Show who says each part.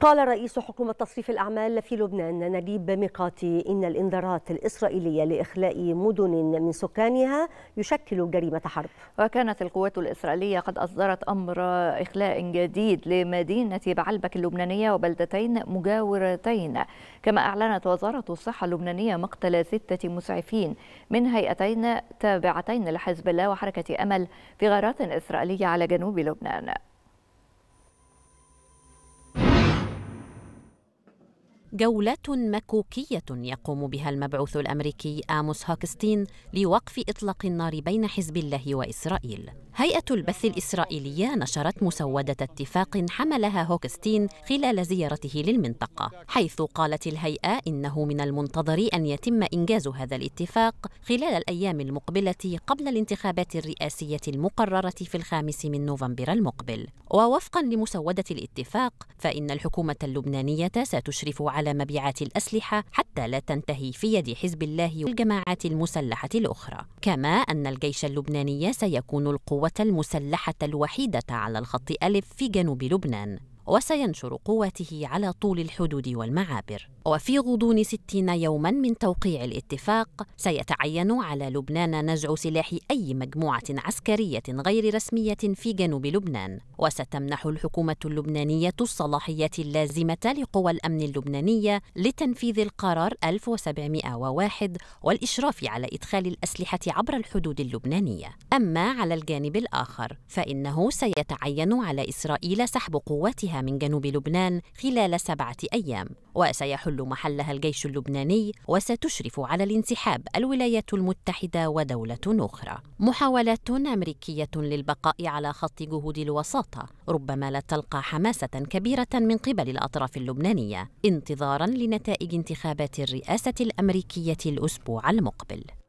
Speaker 1: قال رئيس حكومة تصريف الأعمال في لبنان نجيب ميقاتي إن الإنذارات الإسرائيلية لإخلاء مدن من سكانها يشكل جريمة حرب وكانت القوات الإسرائيلية قد أصدرت أمر إخلاء جديد لمدينة بعلبك اللبنانية وبلدتين مجاورتين كما أعلنت وزارة الصحة اللبنانية مقتل ستة مسعفين من هيئتين تابعتين لحزب الله وحركة أمل في غارات إسرائيلية على جنوب لبنان
Speaker 2: جولة مكوكية يقوم بها المبعوث الأمريكي آموس هوكستين لوقف إطلاق النار بين حزب الله وإسرائيل هيئة البث الإسرائيلية نشرت مسودة اتفاق حملها هوكستين خلال زيارته للمنطقة، حيث قالت الهيئة إنه من المنتظر أن يتم إنجاز هذا الاتفاق خلال الأيام المقبلة قبل الانتخابات الرئاسية المقررة في الخامس من نوفمبر المقبل، ووفقا لمسودة الاتفاق فإن الحكومة اللبنانية ستشرف على مبيعات الأسلحة حتى لا تنتهي في يد حزب الله والجماعات المسلحة الأخرى، كما أن الجيش اللبناني سيكون القوة القوة المسلحة الوحيدة على الخط ألف في جنوب لبنان وسينشر قوته على طول الحدود والمعابر وفي غضون 60 يوما من توقيع الاتفاق سيتعين على لبنان نزع سلاح أي مجموعة عسكرية غير رسمية في جنوب لبنان وستمنح الحكومة اللبنانية الصلاحية اللازمة لقوى الأمن اللبنانية لتنفيذ القرار 1701 والإشراف على إدخال الأسلحة عبر الحدود اللبنانية أما على الجانب الآخر فإنه سيتعين على إسرائيل سحب قواتها من جنوب لبنان خلال سبعة أيام وسيحل يحل محلها الجيش اللبناني وستشرف على الانسحاب الولايات المتحدة ودولة أخرى. محاولات أمريكية للبقاء على خط جهود الوساطة ربما لا تلقى حماسة كبيرة من قبل الأطراف اللبنانية انتظارا لنتائج انتخابات الرئاسة الأمريكية الأسبوع المقبل.